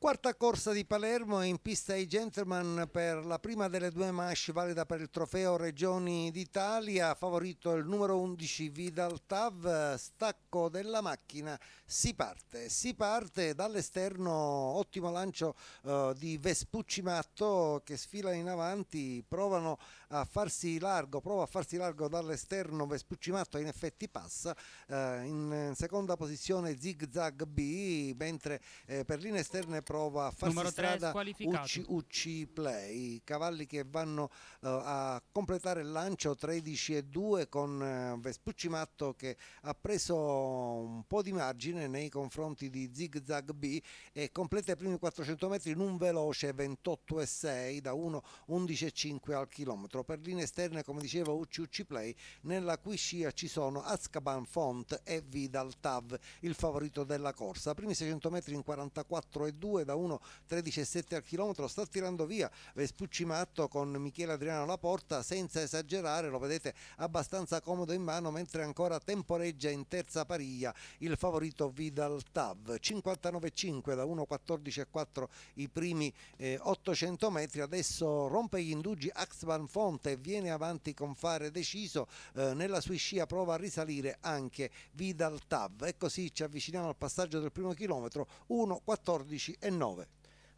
Quarta corsa di Palermo in pista ai gentleman per la prima delle due manche valida per il trofeo Regioni d'Italia, favorito il numero 11 Vidal Tav, stacco della macchina, si parte, si parte dall'esterno, ottimo lancio eh, di Vespucci Matto che sfila in avanti, provano a farsi largo, prova a farsi largo dall'esterno, Vespucci Matto in effetti passa, eh, in, seconda posizione Zigzag B, mentre eh, per linee esterne prova a farsi Numero strada UC, UC Play, cavalli che vanno uh, a completare il lancio 13 e 2 con uh, Vespucci Matto che ha preso un po' di margine nei confronti di Zig Zag B e completa i primi 400 metri in un veloce 28 e 6 da 1,11,5 al chilometro. Per linee esterne come dicevo UC, UC Play nella cui scia ci sono Azkaban Font e Vidal Tav, il favorito della corsa. Primi 600 metri in 44 e 2 2 da 1.13.7 al chilometro, sta tirando via Vespucci Matto con Michele Adriano alla porta senza esagerare, lo vedete abbastanza comodo in mano mentre ancora temporeggia in terza pariglia il favorito Vidal Tav 59.5 da 1.14.4 i primi eh, 800 metri, adesso rompe gli indugi Axban Fonte viene avanti con fare deciso, eh, nella sua scia prova a risalire anche Vidal Tav e così ci avviciniamo al passaggio del primo chilometro 1.14.9 9.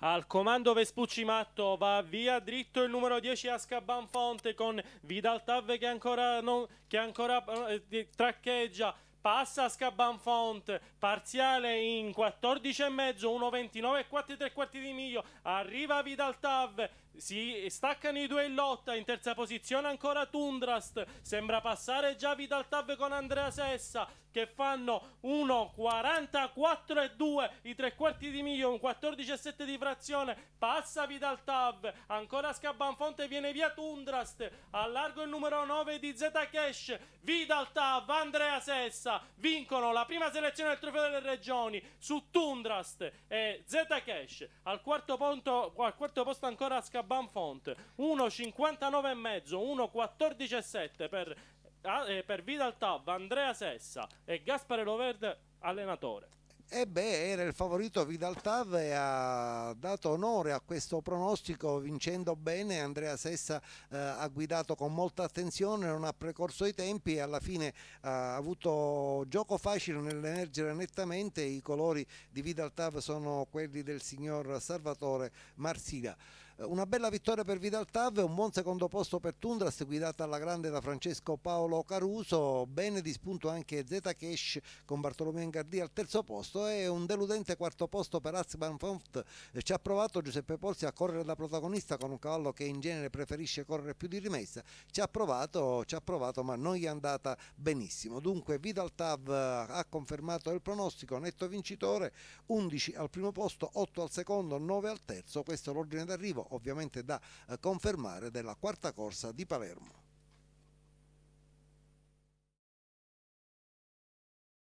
Al comando Vespucci Matto va via dritto il numero 10 Ascaban Fonte con Vidal Tav che ancora, non, che ancora eh, traccheggia passa Scabanfont, parziale in 14 e mezzo, 1.29 e 4 3 quarti di miglio, arriva Vidal Tav, si staccano i due in lotta, in terza posizione ancora Tundrast, sembra passare già Vidal Tav con Andrea Sessa, che fanno 44 e 2 i tre quarti di miglio, un 14 e 7 di frazione, passa Vidal Tav, ancora Scabanfonte viene via Tundrast, allargo il numero 9 di Zeta Cash, Vidal Tav, Andrea Sessa, vincono la prima selezione del trofeo delle regioni su Tundrast e Zeta Cash, al quarto, punto, al quarto posto ancora Scabanfonte, 1,59 e mezzo, 14 e 7 per Ah, eh, per Vidal Tav, Andrea Sessa e Gaspare Loverde allenatore. E beh, era il favorito Vidal Tav e ha dato onore a questo pronostico vincendo bene. Andrea Sessa eh, ha guidato con molta attenzione, non ha precorso i tempi e alla fine eh, ha avuto gioco facile nell'emergere nettamente. I colori di Vidal Tav sono quelli del signor Salvatore Marsila. Eh, una bella vittoria per Vidal Tav un buon secondo posto per Tundras guidata alla grande da Francesco Paolo Caruso, bene di spunto anche Zeta Cash con Bartolomeo Ingardi al terzo posto e un deludente quarto posto per Azban Fonft. Eh, ci ha provato Giuseppe Polsi a correre da protagonista con un cavallo che in genere preferisce correre più di rimessa, ci ha provato, ci ha provato ma non gli è andata benissimo. Dunque Vidal Tav eh, ha confermato il pronostico, netto vincitore, 11 al primo posto, 8 al secondo, 9 al terzo, questo è l'ordine d'arrivo ovviamente da eh, confermare, della quarta corsa di Palermo.